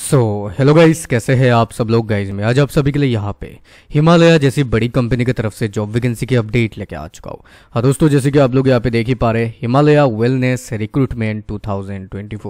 So hello guys कैसे हैं आप सब लोग गाइस में आज आप सभी के लिए यहाँ पे हिमालय जैसी बड़ी कंपनी की तरफ से जॉब वैकेंसी की अपडेट लेके आ चुका हूँ हाँ दोस्तों जैसे कि आप लोग यहाँ पे देख ही पा रहे हैं हिमालय वेलनेस रिक्रूटमेंट 2024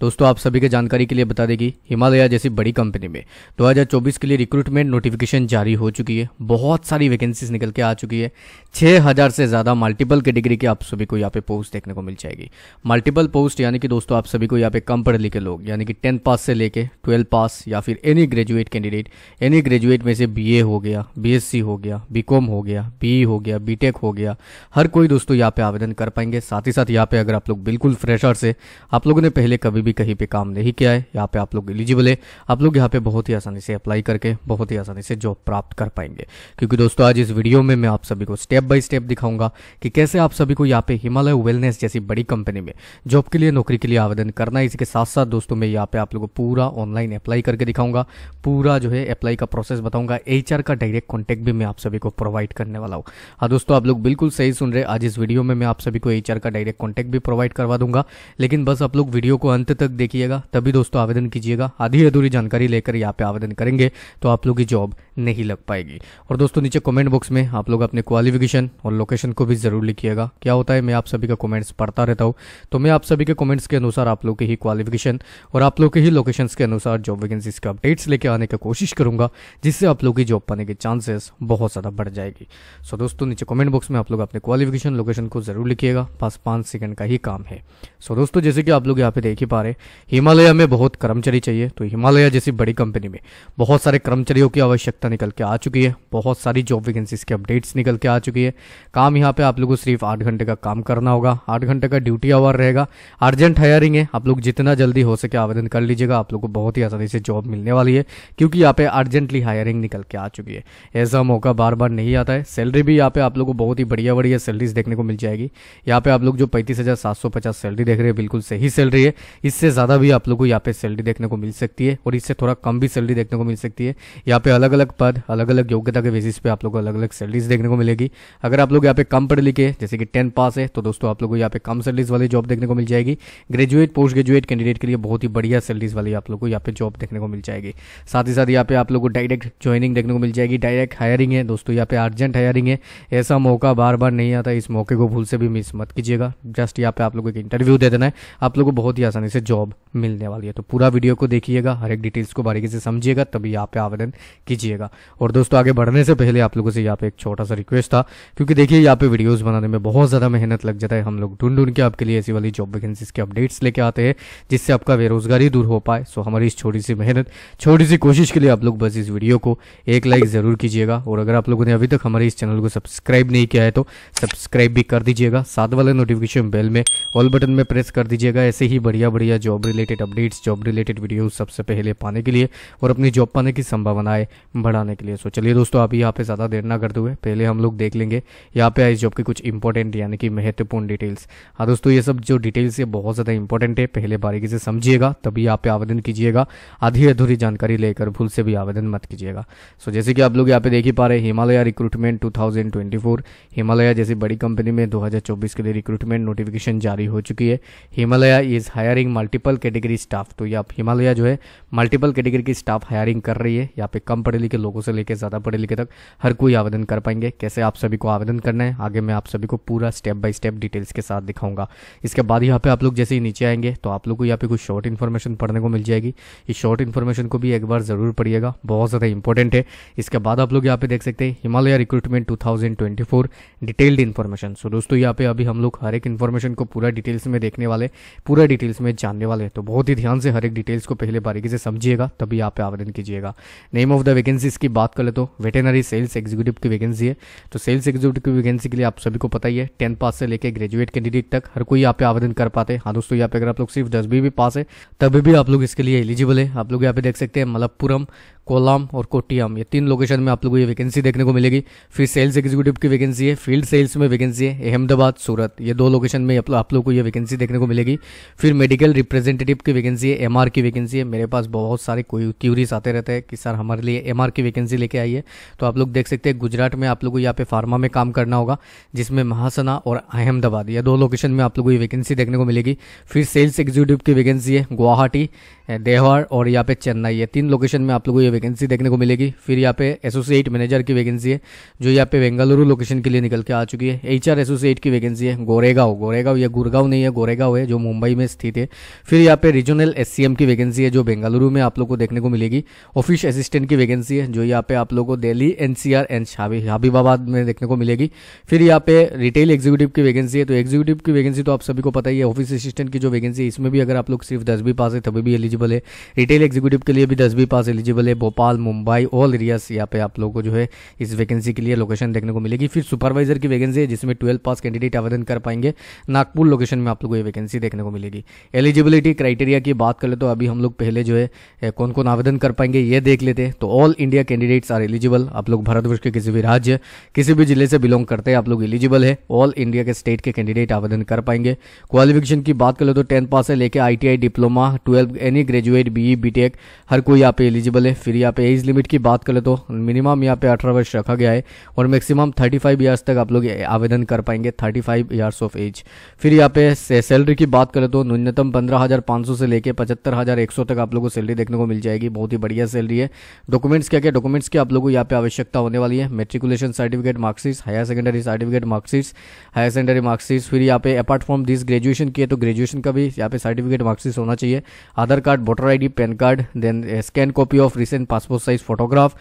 दोस्तों आप सभी के जानकारी के लिए बता देगी हिमालय जैसी बड़ी कंपनी में दो के लिए रिक्रूटमेंट नोटिफिकेशन जारी हो चुकी है बहुत सारी वैकेंसीज निकल के आ चुकी है छः से ज़्यादा मल्टीपल कैटेगरी के आप सभी को यहाँ पे पोस्ट देखने को मिल जाएगी मल्टीपल पोस्ट यानी कि दोस्तों आप सभी को यहाँ पे कम पढ़े लिखे लोग यानी कि टेंथ पास से लेके ट्वेल्थ पास या फिर any graduate candidate any graduate में से बीए हो गया बीएससी हो गया बीकॉम हो गया बीई e हो गया बीटेक हो गया हर कोई दोस्तों यहाँ पे आवेदन कर पाएंगे साथ ही साथ यहाँ पे अगर आप लोग बिल्कुल फ्रेशर से आप लोगों ने पहले कभी भी कहीं पे काम नहीं किया है यहाँ पे आप लोग एलिजिबल है आप लोग यहाँ पे बहुत ही आसानी से अप्लाई करके बहुत ही आसानी से जॉब प्राप्त कर पाएंगे क्योंकि दोस्तों आज इस वीडियो में मैं आप सभी को स्टेप बाय स्टेप दिखाऊंगा कि कैसे आप सभी को यहाँ पे हिमालय वेलनेस जैसी बड़ी कंपनी में जॉब के लिए नौकरी के लिए आवेदन करना है इसके साथ साथ दोस्तों मैं यहाँ पे आप लोगों को पूरा ऑनलाइन अप्लाई करके दिखाऊंगा पूरा जो है अप्लाई का प्रोसेस बताऊंगा एच का डायरेक्ट कॉन्टैक्ट भी मैं आप सभी को प्रोवाइड करने वाला हूँ हाँ दोस्तों आप लोग बिल्कुल सही सुन रहे आज इस वीडियो में मैं आप सभी को एच का डायरेक्ट कॉन्टैक्ट भी प्रोवाइड करवा दूंगा लेकिन बस आप लोग वीडियो को अंत तक देखिएगा तभी दोस्तों आवेदन कीजिएगा आधी अधूरी जानकारी लेकर यहाँ पे आवेदन करेंगे तो आप लोग की जॉब नहीं लग पाएगी और दोस्तों नीचे कमेंट बॉक्स में आप लोग अपने क्वालिफिकेशन और लोकेशन को भी जरूर लिखिएगा क्या होता है मैं आप सभी का कमेंट्स पढ़ता रहता हूँ तो मैं आप सभी के कमेंट्स के अनुसार आप लोग के ही क्वालिफिकेशन और आप लोग के ही लोकेशन के अनुसार जॉब वैकेंसीज का अपडेट्स लेके आने की कोशिश करूंगा जिससे आप लोगों की जॉब पाने के चांसेस बहुत ज़्यादा बढ़ जाएगी सो so, दोस्तों नीचे कमेंट बॉक्स में आप लोग अपने क्वालिफिकेशन लोकेशन को जरूर लिखिएगा पास पाँच सेकंड का ही काम है सो so, दोस्तों जैसे कि आप लोग यहाँ पे देख ही पा रहे हिमालय में बहुत कर्मचारी चाहिए तो हिमालय जैसी बड़ी कंपनी में बहुत सारे कर्मचारियों की आवश्यकता निकल के आ चुकी है बहुत सारी जॉब वैकेंसीज की अपडेट्स निकल के आ चुकी है काम यहाँ पे आप लोग को सिर्फ आठ घंटे का काम करना होगा आठ घंटे का ड्यूटी आवर रहेगा अर्जेंट हायरिंग है आप लोग जितना जल्दी हो सके आवेदन कर लीजिएगा आप लोग को बहुत ही आसानी से जॉब मिलने वाली है क्योंकि यहाँ पे अर्जेंटली हायरिंग निकल के आ चुकी है ऐसा मौका बार बार नहीं आता है सैलरी भी यहाँ पे आप लोग को बहुत ही बढ़िया बढ़िया सैलरीज देखने को मिल जाएगी यहाँ पे आप लोग जो पैंतीस हज़ार सात सौ पचास सैलरी देख रहे हैं बिल्कुल सही सैलरी है इससे ज़्यादा भी आप लोग को यहाँ पे सैलरी देखने को मिल सकती है और इससे थोड़ा कम भी सैलरी देखने को मिल सकती है यहाँ पे अलग अलग पद अलग अलग योग्यता के बेसिस पे आप लोग को अलग अलग सैलरीज देखने को मिलेगी अगर आप लोग यहाँ पे कम पढ़ लिखे जैसे कि टेन पास है तो दोस्तों आप लोग को यहाँ पे कम सैलरीज वाली जॉब देखने को मिल जाएगी ग्रेजुएट पोस्ट ग्रेजुएट कैंडिडेट के लिए बहुत ही बढ़िया सैलरीज वाली आप लोग लोग को यहाँ पे जॉब देखने को मिल जाएगी साथ ही साथ यहाँ पे आप लोग को डायरेक्ट ज्वाइनिंग देखने को मिल जाएगी डायरेक्ट हायरिंग है दोस्तों यहाँ पे अर्जेंट हायरिंग है ऐसा मौका बार बार नहीं आता इस मौके को भूल से भी मिस मत कीजिएगा जस्ट यहाँ पे आप लोग एक इंटरव्यू दे देना है आप लोग को बहुत ही आसानी से जॉब मिलने वाली है तो पूरा वीडियो को देखिएगा हर एक डिटेल्स को बारीकी से समझिएगा तभी यहाँ पे आवेदन कीजिएगा और दोस्तों आगे बढ़ने से पहले आप लोगों से यहाँ पे एक छोटा सा रिक्वेस्ट था क्योंकि देखिए यहाँ पे वीडियोस बनाने में बहुत ज़्यादा मेहनत लग जाता है हम लोग ढूंढ ढूंढ के आपके लिए ऐसी वाली जॉब वैकेंसीज के अपडेट्स लेके आते हैं जिससे आपका बेरोजगारी दूर हो पाए सो हमारी इस छोटी सी मेहनत छोटी सी कोशिश के लिए आप लोग बस इस वीडियो को एक लाइक ज़रूर कीजिएगा और अगर आप लोगों ने अभी तक हमारे इस चैनल को सब्सक्राइब नहीं किया है तो सब्सक्राइब भी कर दीजिएगा साथ वाले नोटिफिकेशन बेल में ऑल बटन में प्रेस कर दीजिएगा ऐसे ही बढ़िया बढ़िया job related updates job related video सबसे पहले पाने के लिए और अपनी जॉब पाने की संभावनाएं बढ़ाने के लिए सो चलिए दोस्तों आप यहाँ पे ज़्यादा देर ना करते हुए पहले हम लोग देख लेंगे यहाँ पे इस जॉब की कुछ इंपॉर्टेंट यानी कि महत्वपूर्ण डिटेल्स हाँ दोस्तों ये सब जो डिटेल्स है बहुत ज़्यादा इंपॉर्टेंट है पहले बारीकी से समझिएगा तभी यहाँ पे आवेदन कीजिए कीजिएगा आधी अधूरी जानकारी लेकर भूल से भी आवेदन मत कीजिएगा सो जैसे कि आप लोग यहाँ पे देख ही पा रहे हिमालय रिक्रूटमेंट 2024 हिमालय जैसी बड़ी कंपनी में 2024 के लिए रिक्रूटमेंट नोटिफिकेशन जारी हो चुकी है Himalaya is hiring multiple category staff तो ये हिमालय जो है मल्टीपल कैटेगरी की स्टाफ हायरिंग कर रही है यहाँ पे कम पढ़े लिखे लोगों से लेकर ज़्यादा पढ़े लिखे तक हर कोई आवेदन कर पाएंगे कैसे आप सभी को आवेदन करना है आगे मैं आप सभी को पूरा स्टेप बाय स्टेप डिटेल्स के साथ दिखाऊंगा इसके बाद यहाँ पे आप लोग जैसे ही नीचे आएंगे तो आप लोग को यहाँ पे कुछ शॉर्ट इन्फॉर्मेशन पढ़ने को मिल जाएगी जाएगी इस शॉर्ट इन्फॉर्मेशन को भी एक बार ज़रूर पढ़िएगा बहुत ज़्यादा इंपॉर्टेंट है इसके बाद आप लोग यहाँ पे देख सकते हैं Himalaya recruitment 2024 detailed information so दोस्तों यहाँ पे अभी हम लोग हर एक इन्फॉर्मेशन को पूरा डिटेल्स में देखने वाले पूरा डिटेल्स में जानने वाले तो बहुत ही ध्यान से हर एक डिटेल्स को पहले बारीकी से समझिएगा तभी यहाँ पे आवेदन कीजिएगा नेम ऑफ द वैकेंसीज की बात करें तो वेटेनरी सेल्स एग्जीक्यूटिव की वैकेंसी है तो सेल्स एग्जीक्यूटिव की वैकेंसी के लिए आप सभी को पता ही है टेंथ पास से लेकर ग्रेजुएट कैंडिडेट तक हर कोई यहाँ पे आवेदन कर पाते हैं हाँ दोस्तों यहाँ पे अगर आप लोग सिर्फ दसवीं भी पास है तभी भी आप लोग इसके लिए एलिजिबल है आप लोग यहाँ पे देख सकते हैं मलप्पुरम कोलाम और कोटियाम ये तीन लोकेशन में आप लोगों को ये वैकेंसी देखने को मिलेगी फिर सेल्स एग्जीक्यूटिव की वैकेंसी है फील्ड सेल्स में वैकेंसी है अहमदाबाद सूरत ये दो लोकेशन में आप लोगों को ये वैकेंसी देखने को मिलेगी फिर मेडिकल रिप्रेजेंटेटिव की वैकेंसी है एम की वैकेंसी है मेरे पास बहुत सारे क्यूरीज आते रहते हैं कि सर हमारे लिए एम की वैकेंसी लेके आई है तो आप लोग देख सकते हैं गुजरात में आप लोग को यहाँ पे फार्मा में काम करना होगा जिसमें महासना और अहमदाबाद यह दो लोकेशन में आप लोग को ये वैकेंसी देखने को मिलेगी फिर सेल्स एग्जीक्यूटिव की वैकेंसी है गुवाहाटी देहवाड़ और यहाँ पे चेन्नई ये तीन लोकेशन में आप लोगों को ये वैकेंसी देखने को मिलेगी फिर यहाँ पे एसोसिएट मैनेजर की वैकेंसी है जो यहाँ पे बेंगलुरु लोकेशन के लिए निकल के आ चुकी है एच आर एसोसिएट की वैकेंसी है गोरेगांव गोरेगांव या गुरगांव नहीं है गोरेगांव है जो मुंबई में स्थित है फिर यहाँ पे रीजनल एस की वैकेंसी है जो बेंगलुरु में आप लोग को देखने को मिलेगी ऑफिस असिस्टेंट की वैकेंसी है जो यहाँ पे आप लोग को दिल्ली एनसीआर एंड हाबीबाबाद में देखने को मिलेगी फिर यहाँ पे रिटेल एग्जीक्यूटिव की वैकेंसी है तो एग्जीक्यूटिव की वैकेंसी तो आप सभी को पता ही है ऑफिस असिस्टेंट की जो वैकेंसी है इसमें भी अगर आप लोग सिर्फ दस भी पास है तभी भी एलिजिबल है रिटेल एग्जीक्यूटिव के लिए भी दस भी पास एलिजिबल है भोपाल मुंबई ऑल एरियाज यहाँ पे आप लोगों को जो है इस वैकेंसी के लिए लोकेशन देखने को मिलेगी फिर सुपरवाइजर की वैकेंसी है जिसमें ट्वेल्थ पास कैंडिडेट आवेदन कर पाएंगे नागपुर लोकेशन में आप लोग को ये वैकेंसी देखने को मिलेगी एलिजिबिलिटी क्राइटेरिया की बात करें तो अभी हम लोग पहले जो है कौन कौन आवेदन कर पाएंगे ये देख लेते तो all India candidates are eligible आप लोग भारतवर्ष के किसी भी राज्य किसी भी जिले से बिलोंग करते हैं आप लोग एलिजिबल है ऑल इंडिया के स्टेट के कैंडिडेट आवेदन कर पाएंगे क्वालिफिकेशन की बात करें तो टेंथ पास से लेकर I diploma twelve any graduate B B हर कोई यहाँ पे एलिजिबल है फिर फिर यहाँ पे एज लिमिट की बात करें तो मिनिमम यहाँ पे अठारह वर्ष रखा गया है और मैक्सिमम थर्टी फाइव ईयर्स तक आप लोग आवेदन कर पाएंगे thirty five years of age फिर यहाँ पे सैलरी की बात करें तो न्यूनतम पंद्रह हज़ार पाँच सौ से लेकर पचहत्तर हज़ार एक सौ तक आप लोग को सैलरी देखने को मिल जाएगी बहुत ही बढ़िया सैलरी है डॉक्यूमेंट्स क्या क्या डॉक्यूमेंट्स की आप लोगों को यहाँ पे आवश्यकता होने वाली है matriculation certificate marksheets higher secondary certificate marksheets higher secondary marksheets फिर यहाँ पे अपार्ट फ्रॉम दिस ग्रेजुएशन की है तो ग्रेजुएशन का भी यहाँ पे सर्टिफिकेट मार्क्सिस होना चाहिए Aadhaar card voter I pan card then scan copy of recent passport size photograph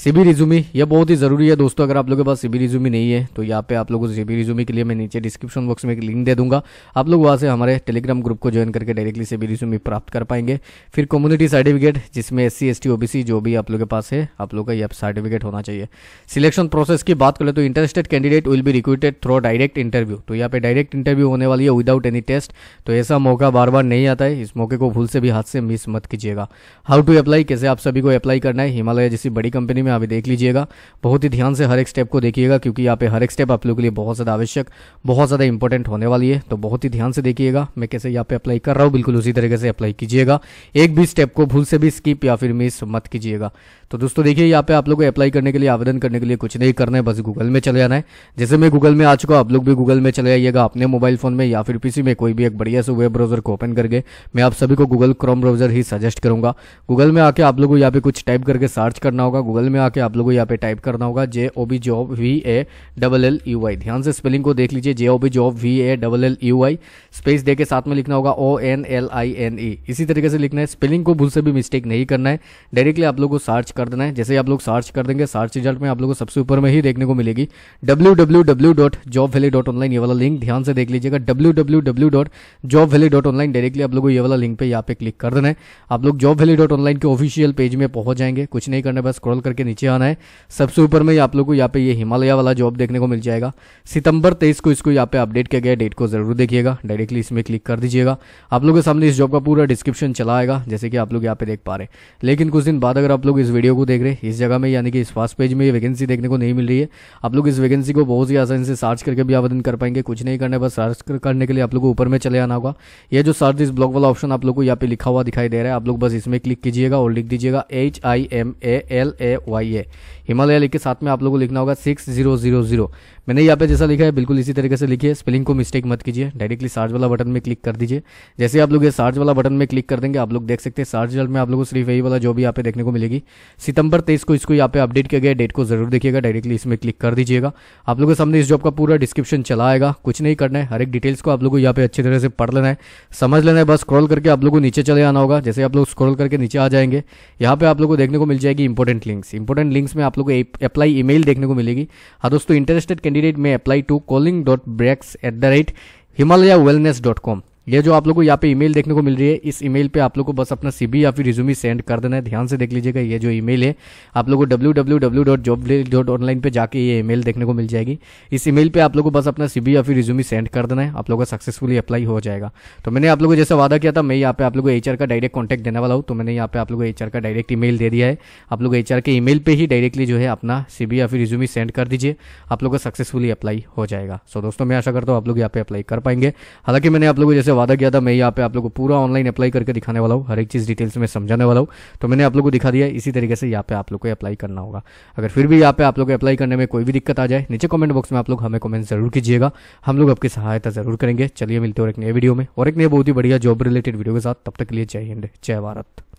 CV resume यह बहुत ही ज़रूरी है दोस्तों अगर आप लोगों के पास सीबी रिज्यूमी नहीं है तो यहाँ पे आप लोगों को सीबी रिज्यूमी के लिए मैं नीचे डिस्क्रिप्शन बॉक्स में एक लिंक दे दूंगा आप लोग वहाँ से हमारे टेलीग्राम ग्रुप को ज्वाइन करके डायरेक्टली सीबी रिज्यूमी प्राप्त कर पाएंगे फिर कम्युनिटी सर्टिफिकेट जिसमें एस सी ओबीसी जो भी आप लोग के पास है आप लोग का यह सर्टिफिकेट होना चाहिए सिलेक्शन प्रोसेस की बात करें तो interested candidate will be recruited through direct interview तो यहाँ पे डायरेक्ट इंटरव्यू होने वाली है विदाउट एनी टेस्ट तो ऐसा मौका बार बार नहीं आता है इस मौके को भूल से भी हाथ से मिस मत कीजिएगा हाउ टू अप्लाई कैसे आप सभी को अप्लाई करना है हिमालय जैसी बड़ी कंपनी कंपनी में आप देख लीजिएगा बहुत ही ध्यान से हर एक स्टेप को देखिएगा क्योंकि यहाँ पे हर एक स्टेप आप लोगों के लिए बहुत ज़्यादा आवश्यक बहुत ज़्यादा इंपॉर्टेंट होने वाली है तो बहुत ही ध्यान से देखिएगा मैं कैसे यहाँ पे अप्लाई कर रहा हूँ बिल्कुल उसी तरीके से अप्लाई कीजिएगा एक भी स्टेप को भूल से भी स्किप या फिर मिस मत कीजिएगा तो दोस्तों देखिए यहाँ पे आप लोग को अप्लाई करने के लिए आवेदन करने के लिए कुछ नहीं करना है बस गूगल में चले जाना है जैसे मैं गूगल में आ चुका आप लोग भी गूगल में चले जाइएगा अपने मोबाइल फोन में या फिर पीसी में कोई भी एक बढ़िया से वेब ब्राउजर को ओपन करके मैं आप सभी को गूगल क्रोम ब्राउजर ही सजेस्ट करूंगा गूगल में आके आप लोगों को यहाँ पे कुछ टाइप करके सर्च करना होगा गूगल में आके आप लोगों को यहाँ पे टाइप करना होगा J O B job V A double L U I ध्यान से स्पेलिंग को देख लीजिए J O B job V A double L U I space दे के साथ में लिखना होगा O N L I N E इसी तरीके से लिखना है स्पेलिंग को भूल से भी मिस्टेक नहीं करना है डायरेक्टली आप लोग को सर्च कर देना है जैसे ही आप लोग सर्च कर देंगे सर्च रिजल्ट में आप लोग को सबसे ऊपर में ही देखने को मिलेगी W W W dot job valley dot online ये वाला लिंक ध्यान से देख लीजिएगा W W W dot job valley dot online directly आप लोग को ये वाला लिंक पे यहाँ पे क्लिक कर देना है आप लोग जॉब वैली डॉट ऑनलाइन के ऑफिशियल पेज में पहुंच जाएंगे कुछ नहीं करना बस स्क्रॉल करके के नीचे आना है सबसे ऊपर में आप लोग को यहाँ पे ये हिमालय वाला जॉब देखने को मिल जाएगा सितंबर तेईस को इसको यहाँ पे अपडेट किया गया डेट को जरूर देखिएगा डायरेक्टली इसमें क्लिक कर दीजिएगा आप लोगों के सामने इस जॉब का पूरा डिस्क्रिप्शन चला आएगा जैसे कि आप लोग यहाँ पे देख पा रहे हैं लेकिन कुछ दिन बाद अगर आप लोग इस वीडियो को देख रहे हैं इस जगह में यानी कि इस फास्ट पेज में ये वैकेंसी देखने को नहीं मिल रही है आप लोग इस वैकेंसी को बहुत ही आसानी से सर्च करके भी आवेदन कर पाएंगे कुछ नहीं करने पर सर्च करने के लिए आप लोग को ऊपर में चले आना होगा ये जो सर्च इस ब्लॉग वाला ऑप्शन आप लोग को यहाँ पे लिखा हुआ दिखाई दे रहा है आप लोग बस इसमें क्लिक कीजिएगा और लिख दीजिएगा H I M A L A Y है हिमालय लिख के साथ में आप लोगों को लिखना होगा सिक्स जीरो जीरो जीरो मैंने यहाँ पे जैसा लिखा है बिल्कुल इसी तरीके से लिखिए स्पेलिंग को मिस्टेक मत कीजिए डायरेक्टली सार्ज वाला बटन में क्लिक कर दीजिए जैसे आप लोग ये सार्ज वाला बटन में क्लिक कर देंगे आप लोग देख सकते हैं सार्ज में आप लोग को सिर्फ यही वाला जो भी यहाँ पे देखने को मिलेगी सितंबर तेईस को इसको यहाँ पे अपडेट किया गया डेट को जरूर देखिएगा डायरेक्टली इसमें क्लिक कर दीजिएगा आप लोगों के सामने इस जॉब का पूरा डिस्क्रिप्शन चला आएगा कुछ नहीं करना है हर एक डिटेल्स को आप लोगों को यहाँ पे अच्छी तरह से पढ़ लेना है समझ लेना है बस स्क्रॉल करके आप लोगों को नीचे चले आना होगा जैसे आप लोग स्क्रॉल करके नीचे आ जाएंगे यहाँ पे आप लोगों को देखने को मिल जाएगी इंपॉर्टेंट लिंक्स इंपॉर्टेंट लिंक्स में आप लोग को अप्लाई ईमेल देखने को मिलेगी हाँ दोस्तों interested candidate may apply to calling.brex at the rate himalayawellness.com. ये जो आप लोगों को यहाँ पे ईमेल देखने को मिल रही है इस ईमेल पे आप लोग को बस अपना सीबी या फिर रिज्यूमी सेंड कर देना है ध्यान से देख लीजिएगा ये जो ईमेल है आप लोग को W W W dot job dot online पे जाके ये ईमेल देखने को मिल जाएगी इस ईमेल पे आप लोग को बस अपना सीबी या फिर रिज्यूमी सेंड कर देना है आप लोगों का सक्सेसफुली अप्लाई हो जाएगा तो मैंने आप लोगों को जैसा वादा किया था मैं यहाँ पे आप लोगों को एच का डायरेक्ट कॉन्टैक्ट देने वाला हूँ तो मैंने यहाँ पे आप लोग को एच का डायरेक्ट ईमेल दे दिया है आप लोग एच के ईमेल पर ही डायरेक्टली जो है अपना सीबी या फिर रिज्यूमी सेंड कर दीजिए आप लोगों का सक्सेसफुली अप्लाई हो जाएगा सो दोस्तों मैं आशा करता हूँ आप लोग यहाँ पे अप्लाई कर पाएंगे हालांकि मैंने आप लोगों को जैसे से वादा किया था मैं यहाँ पे आप लोग को पूरा ऑनलाइन अप्लाई करके दिखाने वाला हूँ हर एक चीज़ डिटेल्स में समझाने वाला हूँ तो मैंने आप लोगों को दिखा दिया इसी तरीके से यहाँ पे आप लोग को अप्लाई करना होगा अगर फिर भी यहाँ पे आप लोग अप्लाई करने में कोई भी दिक्कत आ जाए नीचे कॉमेंट बॉक्स में आप लोग हमें कॉमेंट जरूर कीजिएगा हम लोग आपकी सहायता जरूर करेंगे चलिए मिलते और एक नए वीडियो में और एक नए बहुत ही बढ़िया जॉब रिलेटेड वीडियो के साथ तब तक के लिए जय हिंद जय भारत